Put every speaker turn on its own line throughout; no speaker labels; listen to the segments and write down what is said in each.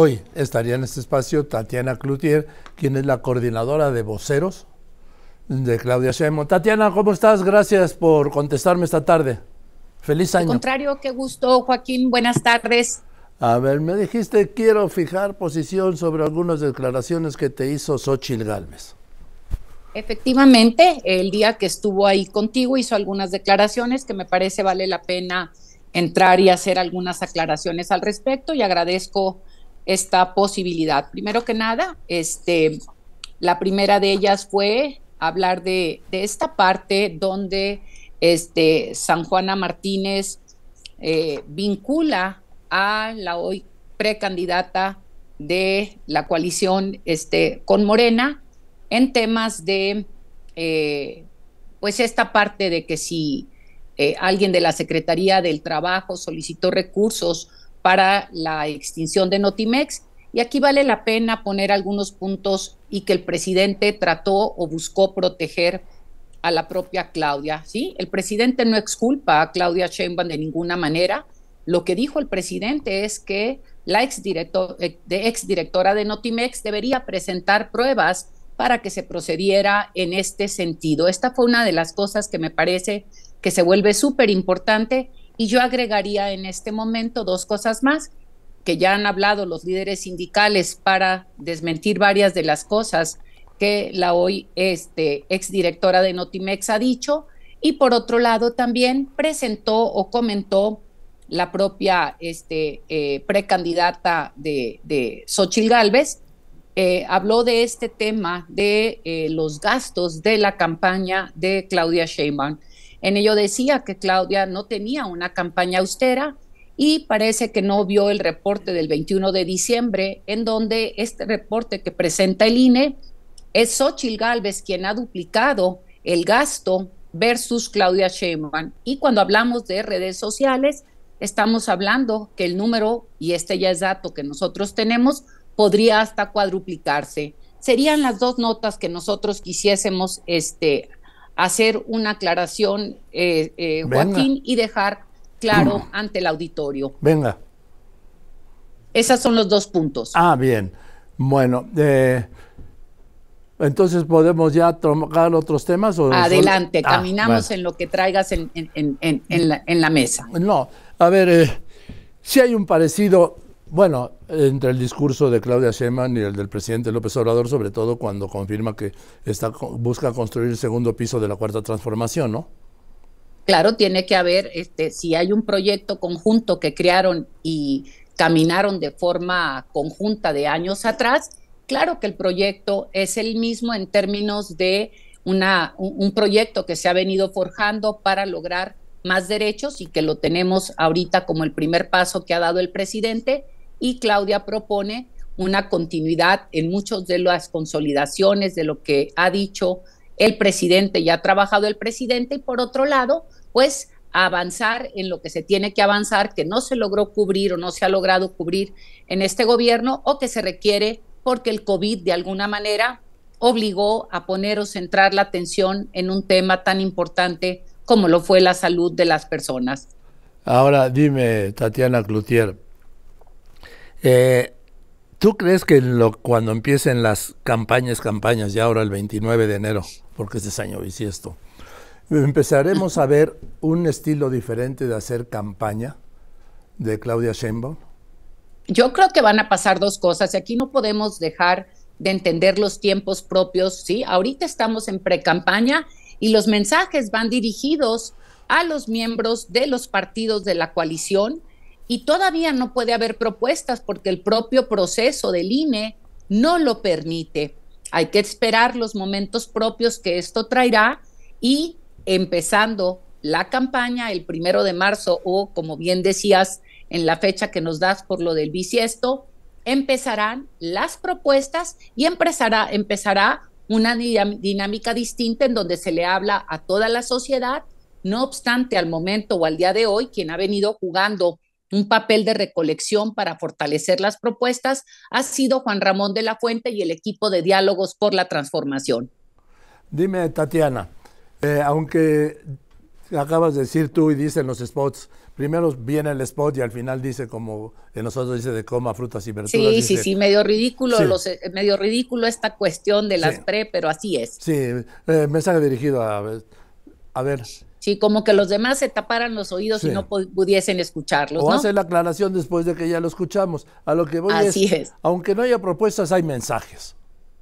Hoy estaría en este espacio Tatiana Cloutier, quien es la coordinadora de voceros de Claudia Sheinbaum. Tatiana, ¿cómo estás? Gracias por contestarme esta tarde. Feliz año. Al
contrario, qué gusto, Joaquín. Buenas tardes.
A ver, me dijiste, quiero fijar posición sobre algunas declaraciones que te hizo Xochitl Gálvez.
Efectivamente, el día que estuvo ahí contigo hizo algunas declaraciones que me parece vale la pena entrar y hacer algunas aclaraciones al respecto y agradezco esta posibilidad. Primero que nada, este, la primera de ellas fue hablar de, esta parte donde este, San Juana Martínez eh, vincula a la hoy precandidata de la coalición este, con Morena en temas de, eh, pues esta parte de que si eh, alguien de la Secretaría del Trabajo solicitó recursos para la extinción de Notimex. Y aquí vale la pena poner algunos puntos y que el presidente trató o buscó proteger a la propia Claudia. ¿sí? El presidente no exculpa a Claudia Sheinbaum de ninguna manera. Lo que dijo el presidente es que la eh, de exdirectora de Notimex debería presentar pruebas para que se procediera en este sentido. Esta fue una de las cosas que me parece que se vuelve súper importante y yo agregaría en este momento dos cosas más que ya han hablado los líderes sindicales para desmentir varias de las cosas que la hoy este, exdirectora de Notimex ha dicho. Y por otro lado, también presentó o comentó la propia este, eh, precandidata de, de Gálvez, Galvez, eh, habló de este tema de eh, los gastos de la campaña de Claudia Sheinbaum. En ello decía que Claudia no tenía una campaña austera y parece que no vio el reporte del 21 de diciembre, en donde este reporte que presenta el INE es Xochitl Gálvez quien ha duplicado el gasto versus Claudia Sheinbaum. Y cuando hablamos de redes sociales, estamos hablando que el número, y este ya es dato que nosotros tenemos, podría hasta cuadruplicarse. Serían las dos notas que nosotros quisiésemos este, hacer una aclaración, eh, eh, Joaquín, y dejar claro ante el auditorio.
Venga. Esos son los dos puntos. Ah, bien. Bueno, eh, entonces podemos ya tocar otros temas. ¿o Adelante, ah, caminamos
en lo que traigas en, la, mesa.
No, a ver, si hay un parecido bueno, entre el discurso de Claudia Sheinbaum y el del presidente López Obrador, sobre todo cuando confirma que está, busca construir el segundo piso de la cuarta transformación, ¿no?
Claro, tiene que haber, este, si hay un proyecto conjunto que crearon y caminaron de forma conjunta de años atrás, claro que el proyecto es el mismo en términos de una, un proyecto que se ha venido forjando para lograr más derechos y que lo tenemos ahorita como el primer paso que ha dado el presidente y Claudia propone una continuidad en muchas de las consolidaciones de lo que ha dicho el presidente y ha trabajado el presidente y por otro lado, pues avanzar en lo que se tiene que avanzar, que no se logró cubrir o no se ha logrado cubrir en este gobierno o que se requiere porque el COVID de alguna manera obligó a poner o centrar la atención en un tema tan importante como lo fue la salud de las personas.
Ahora dime, Tatiana Cloutier, eh, ¿Tú crees que lo, cuando empiecen las campañas, campañas, ya ahora el 29 de enero, porque este año bisiesto, empezaremos a ver un estilo diferente de hacer campaña de Claudia Sheinbaum?
Yo creo que van a pasar dos cosas y aquí no podemos dejar de entender los tiempos propios, ¿sí? Ahorita estamos en pre-campaña y los mensajes van dirigidos a los miembros de los partidos de la coalición y todavía no puede haber propuestas porque el propio proceso del INE no lo permite. Hay que esperar los momentos propios que esto traerá y empezando la campaña el primero de marzo o como bien decías en la fecha que nos das por lo del bisiesto, empezarán las propuestas y empezará, empezará una dinámica distinta en donde se le habla a toda la sociedad. No obstante, al momento o al día de hoy, quien ha venido jugando un papel de recolección para fortalecer las propuestas ha sido Juan Ramón de la Fuente y el equipo de Diálogos por la Transformación.
Dime, Tatiana, eh, aunque acabas de decir tú y dicen los spots, primero viene el spot y al final dice como en nosotros dice de coma frutas y verduras. Sí, sí, sí,
medio ridículo, Los, eh, medio ridículo esta cuestión de las pre, pero así
es. Sí, eh, mensaje dirigido a, a ver,
Sí, como que los demás se taparan los oídos y no
pudiesen escucharlos. O hace la aclaración después de que ya lo escuchamos. A lo que voy Así es, aunque no haya propuestas, hay mensajes.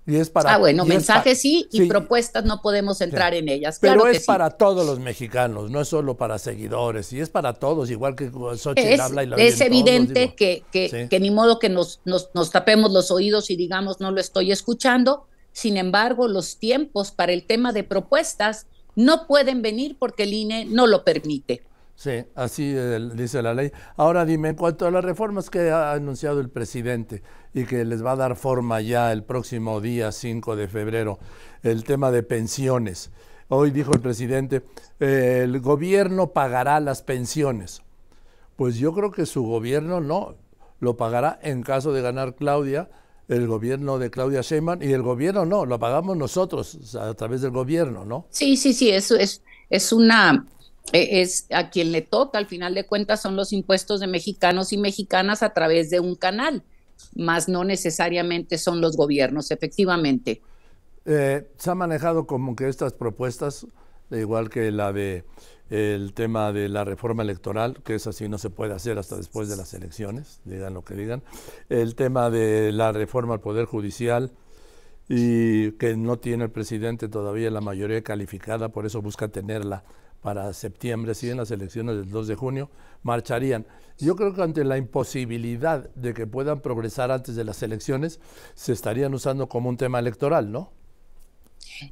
Y es para, ah, bueno, mensajes sí y propuestas
no podemos entrar en ellas. Pero es para
todos los mexicanos, no es solo para seguidores, y es para todos, igual que Xochitl habla y la Es evidente
que, que, ni modo que nos, nos, tapemos los oídos y digamos no lo estoy escuchando. Sin embargo, los tiempos para el tema de propuestas no pueden venir porque el INE no lo
permite. Sí, así eh, dice la ley. Ahora dime, en cuanto a las reformas que ha anunciado el presidente y que les va a dar forma ya el próximo día 5 de febrero, el tema de pensiones. Hoy dijo el presidente, eh, el gobierno pagará las pensiones. Pues yo creo que su gobierno no, lo pagará en caso de ganar Claudia el gobierno de Claudia Sheinbaum y el gobierno no, lo pagamos nosotros a través del gobierno, ¿no?
Sí, sí, sí, eso es, es una e, es a quien le toca, al final de cuentas son los impuestos de mexicanos y mexicanas a través de un canal, más no necesariamente son los gobiernos, efectivamente.
Eh, se ha manejado como que estas propuestas, igual que la de el tema de la reforma electoral, que es así, no se puede hacer hasta después de las elecciones, digan lo que digan, el tema de la reforma al Poder Judicial y que no tiene el presidente todavía la mayoría calificada, por eso busca tenerla para septiembre, si en las elecciones del 2 de junio marcharían. Yo creo que ante la imposibilidad de que puedan progresar antes de las elecciones, se estarían usando como un tema electoral, ¿no?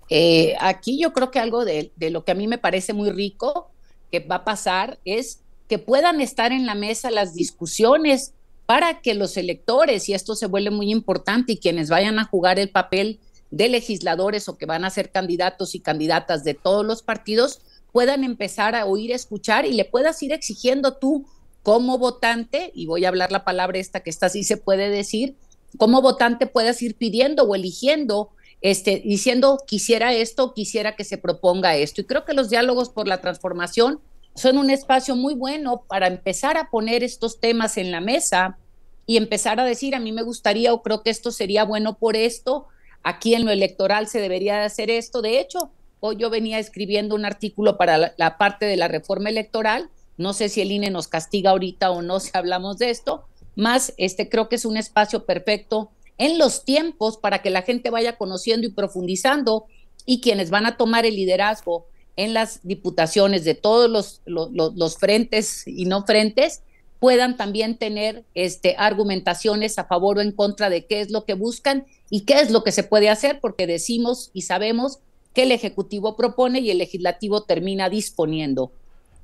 Eh,
aquí yo creo que algo de, lo que a mí me parece muy rico que va a pasar es que puedan estar en la mesa las discusiones para que los electores, y esto se vuelve muy importante, y quienes vayan a jugar el papel de legisladores o que van a ser candidatos y candidatas de todos los partidos, puedan empezar a oír, escuchar y le puedas ir exigiendo tú como votante, y voy a hablar la palabra esta que está así se puede decir, como votante puedas ir pidiendo o eligiendo este, diciendo quisiera esto, quisiera que se proponga esto. Y creo que los diálogos por la transformación son un espacio muy bueno para empezar a poner estos temas en la mesa y empezar a decir, a mí me gustaría o creo que esto sería bueno por esto, aquí en lo electoral se debería hacer esto. De hecho, hoy yo venía escribiendo un artículo para la, parte de la reforma electoral, no sé si el INE nos castiga ahorita o no si hablamos de esto, más este creo que es un espacio perfecto en los tiempos para que la gente vaya conociendo y profundizando y quienes van a tomar el liderazgo en las diputaciones de todos los, los, frentes y no frentes puedan también tener este, argumentaciones a favor o en contra de qué es lo que buscan y qué es lo que se puede hacer, porque decimos y sabemos que el Ejecutivo propone y el Legislativo termina disponiendo.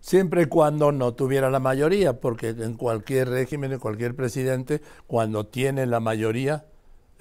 Siempre y cuando no tuviera la mayoría, porque en cualquier régimen, en cualquier presidente, cuando tiene la mayoría,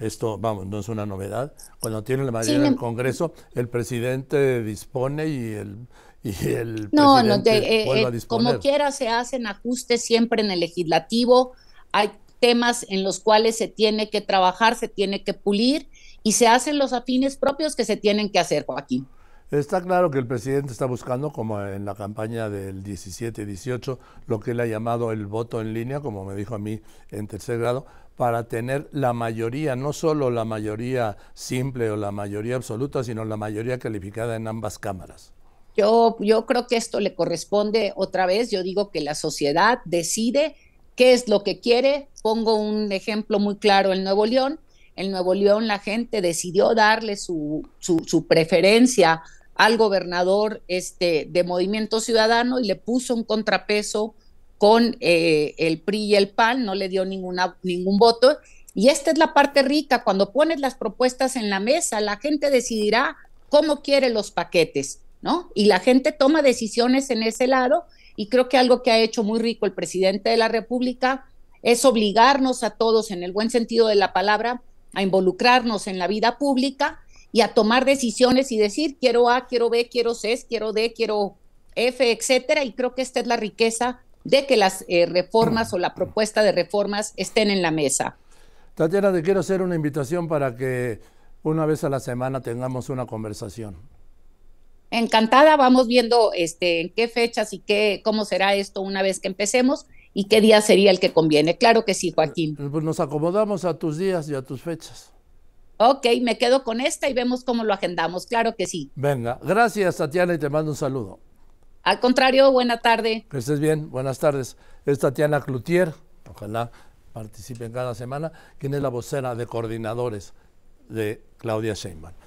esto, vamos, no es una novedad. Cuando tiene la mayoría en del Congreso, el presidente dispone y el, y el no, eh, eh, Como
quiera, se hacen ajustes siempre en el legislativo. Hay temas en los cuales se tiene que trabajar, se tiene que pulir y se hacen los afines propios que se tienen que hacer, Joaquín.
Está claro que el presidente está buscando, como en la campaña del 17-18, lo que él ha llamado el voto en línea, como me dijo a mí en tercer grado, para tener la mayoría, no solo la mayoría simple o la mayoría absoluta, sino la mayoría calificada en ambas cámaras.
Yo, yo creo que esto le corresponde otra vez, yo digo que la sociedad decide qué es lo que quiere. Pongo un ejemplo muy claro el Nuevo León. En Nuevo León la gente decidió darle su, su, su preferencia al gobernador este, de Movimiento Ciudadano y le puso un contrapeso con eh, el PRI y el PAN, no le dio ninguna, ningún voto. Y esta es la parte rica, cuando pones las propuestas en la mesa, la gente decidirá cómo quiere los paquetes, ¿no? Y la gente toma decisiones en ese lado y creo que algo que ha hecho muy rico el presidente de la República es obligarnos a todos, en el buen sentido de la palabra, a involucrarnos en la vida pública y a tomar decisiones y decir quiero A, quiero B, quiero C, quiero D, quiero F, etcétera. Y creo que esta es la riqueza de que las eh, reformas o la propuesta de reformas estén en la mesa.
Tatiana, te quiero hacer una invitación para que una vez a la semana tengamos una conversación.
Encantada, vamos viendo este, en qué fechas y qué, cómo será esto una vez que empecemos y qué día sería el que conviene. Claro que sí, Joaquín. Eh, pues nos acomodamos a tus días y a tus fechas. Ok, me quedo con esta y vemos cómo lo agendamos. Claro que sí.
Venga, gracias Tatiana y te mando un saludo.
Al contrario, buena tarde.
Que estés bien, buenas tardes. Es Tatiana Cloutier, ojalá participen cada semana, quien es la vocera de coordinadores de Claudia Sheinbaum.